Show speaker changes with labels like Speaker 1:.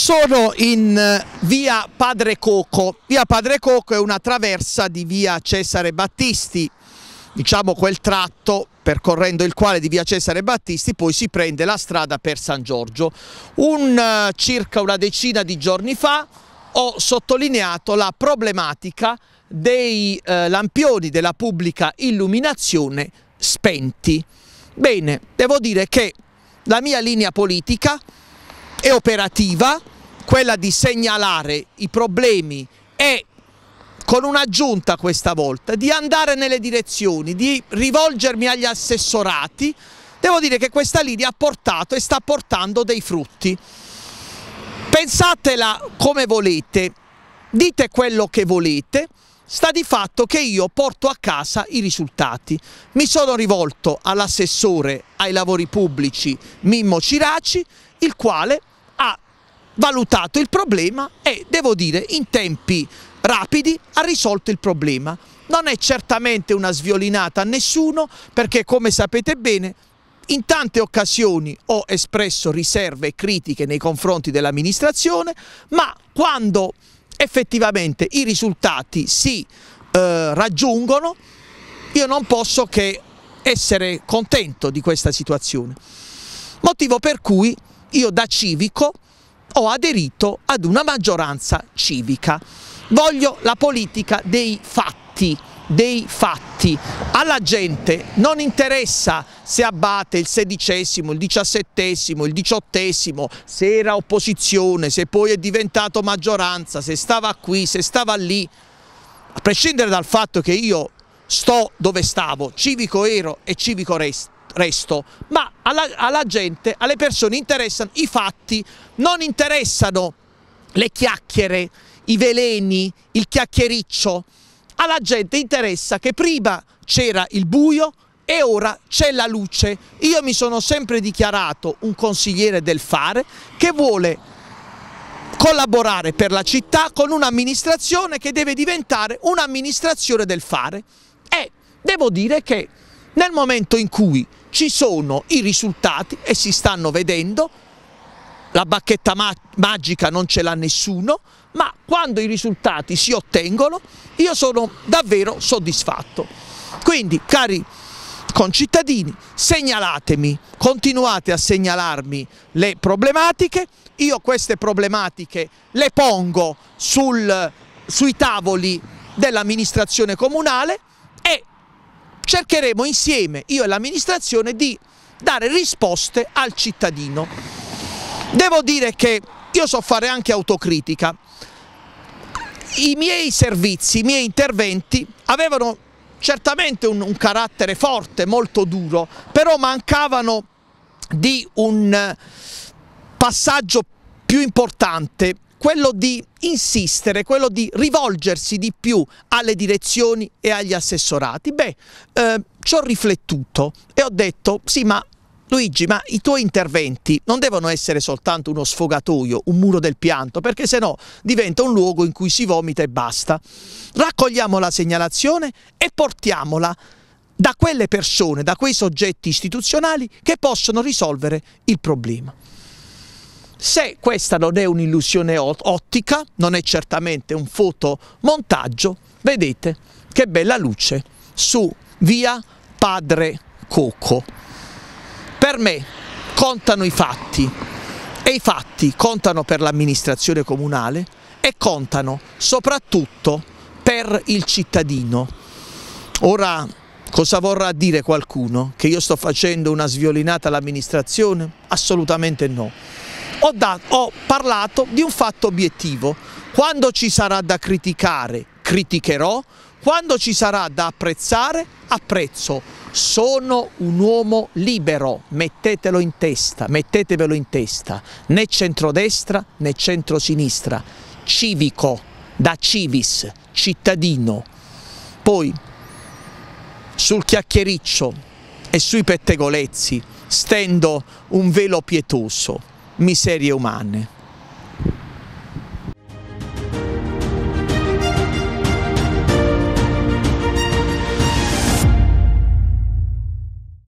Speaker 1: Sono in eh, via Padre Coco. Via Padre Coco è una traversa di via Cesare Battisti, diciamo quel tratto percorrendo il quale di via Cesare Battisti poi si prende la strada per San Giorgio. Un, eh, circa una decina di giorni fa ho sottolineato la problematica dei eh, lampioni della pubblica illuminazione spenti. Bene, devo dire che la mia linea politica è operativa, quella di segnalare i problemi e con un'aggiunta questa volta, di andare nelle direzioni, di rivolgermi agli assessorati, devo dire che questa linea ha portato e sta portando dei frutti. Pensatela come volete, dite quello che volete, sta di fatto che io porto a casa i risultati. Mi sono rivolto all'assessore ai lavori pubblici Mimmo Ciraci, il quale valutato il problema e devo dire in tempi rapidi ha risolto il problema. Non è certamente una sviolinata a nessuno perché come sapete bene in tante occasioni ho espresso riserve e critiche nei confronti dell'amministrazione, ma quando effettivamente i risultati si eh, raggiungono, io non posso che essere contento di questa situazione. Motivo per cui io da civico ho aderito ad una maggioranza civica. Voglio la politica dei fatti dei fatti. Alla gente non interessa se abbatte il sedicesimo, il diciassettesimo, il diciottesimo, se era opposizione, se poi è diventato maggioranza, se stava qui, se stava lì. A prescindere dal fatto che io sto dove stavo, civico ero e civico resto, ma alla, alla gente, alle persone interessano i fatti, non interessano le chiacchiere, i veleni, il chiacchiericcio. Alla gente interessa che prima c'era il buio e ora c'è la luce. Io mi sono sempre dichiarato un consigliere del fare che vuole collaborare per la città con un'amministrazione che deve diventare un'amministrazione del fare. E devo dire che nel momento in cui ci sono i risultati e si stanno vedendo, la bacchetta ma magica non ce l'ha nessuno, ma quando i risultati si ottengono io sono davvero soddisfatto. Quindi cari concittadini, segnalatemi, continuate a segnalarmi le problematiche, io queste problematiche le pongo sul, sui tavoli dell'amministrazione comunale, cercheremo insieme, io e l'amministrazione, di dare risposte al cittadino. Devo dire che io so fare anche autocritica. I miei servizi, i miei interventi avevano certamente un, un carattere forte, molto duro, però mancavano di un passaggio più importante quello di insistere, quello di rivolgersi di più alle direzioni e agli assessorati. Beh, eh, ci ho riflettuto e ho detto sì, ma Luigi, ma i tuoi interventi non devono essere soltanto uno sfogatoio, un muro del pianto, perché sennò diventa un luogo in cui si vomita e basta. Raccogliamo la segnalazione e portiamola da quelle persone, da quei soggetti istituzionali che possono risolvere il problema. Se questa non è un'illusione ottica, non è certamente un fotomontaggio, vedete che bella luce su via Padre Coco. Per me contano i fatti e i fatti contano per l'amministrazione comunale e contano soprattutto per il cittadino. Ora Cosa vorrà dire qualcuno? Che io sto facendo una sviolinata all'amministrazione? Assolutamente no ho, dato, ho parlato di un fatto obiettivo. Quando ci sarà da criticare, criticherò, quando ci sarà da apprezzare, apprezzo. Sono un uomo libero, mettetelo in testa, mettetevelo in testa, né centrodestra né centrosinistra, civico, da civis, cittadino. Poi sul chiacchiericcio e sui pettegolezzi stendo un velo pietoso miserie umane.